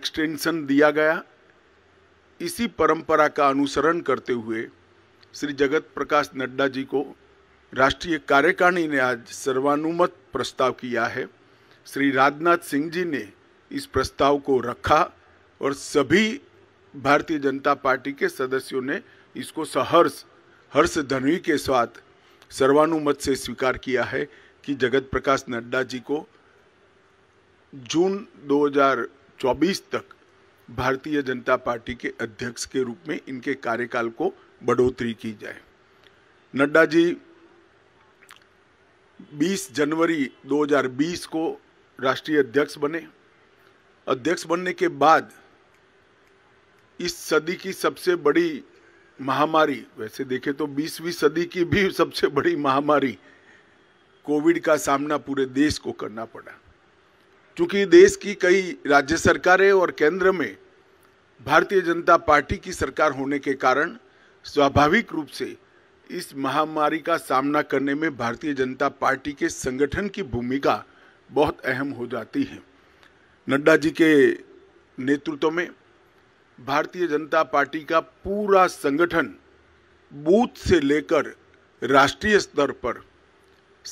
extension दिया गया इसी परंपरा का अनुसरण करते हुए श्री जगत प्रकाश नड्डा जी को राष्ट्रीय कार्यकारिणी ने आज सर्वानुमत प्रस्ताव किया है श्री राजनाथ सिंह जी ने इस प्रस्ताव को रखा और सभी भारतीय जनता पार्टी के सदस्यों ने इसको सहर्ष हर्ष धनवी के साथ सर्वानुमत से स्वीकार किया है कि जगत प्रकाश नड्डा जी को जून 2024 तक भारतीय जनता पार्टी के अध्यक्ष के रूप में इनके कार्यकाल को बढ़ोतरी की जाए नड्डा जी 20 जनवरी 2020 को राष्ट्रीय अध्यक्ष बने अध्यक्ष बनने के बाद इस सदी की सबसे बड़ी महामारी वैसे देखे तो 20वीं सदी की भी सबसे बड़ी महामारी कोविड का सामना पूरे देश को करना पड़ा क्योंकि देश की कई राज्य सरकारें और केंद्र में भारतीय जनता पार्टी की सरकार होने के कारण स्वाभाविक रूप से इस महामारी का सामना करने में भारतीय जनता पार्टी के संगठन की भूमिका बहुत अहम हो जाती है नड्डा जी के नेतृत्व में भारतीय जनता पार्टी का पूरा संगठन बूथ से लेकर राष्ट्रीय स्तर पर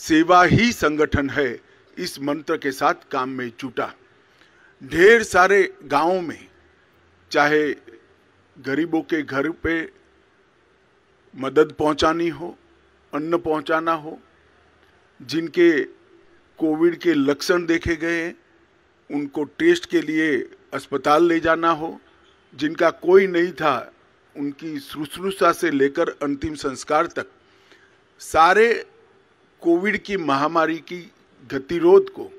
सेवा ही संगठन है इस मंत्र के साथ काम में जुटा ढेर सारे गांवों में चाहे गरीबों के घर पे मदद पहुंचानी हो अन्न पहुंचाना हो जिनके कोविड के लक्षण देखे गए हैं उनको टेस्ट के लिए अस्पताल ले जाना हो जिनका कोई नहीं था उनकी शुश्रूषा से लेकर अंतिम संस्कार तक सारे कोविड की महामारी की गतिरोध को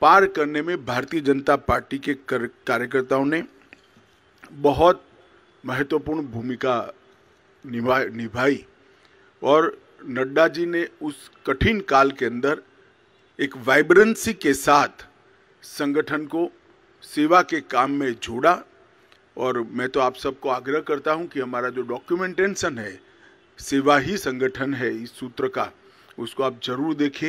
पार करने में भारतीय जनता पार्टी के कार्यकर्ताओं ने बहुत महत्वपूर्ण भूमिका निभा निभाई और नड्डा जी ने उस कठिन काल के अंदर एक वाइब्रेंसी के साथ संगठन को सेवा के काम में जोड़ा और मैं तो आप सबको आग्रह करता हूं कि हमारा जो डॉक्यूमेंटेशन है सेवा ही संगठन है इस सूत्र का उसको आप जरूर देखें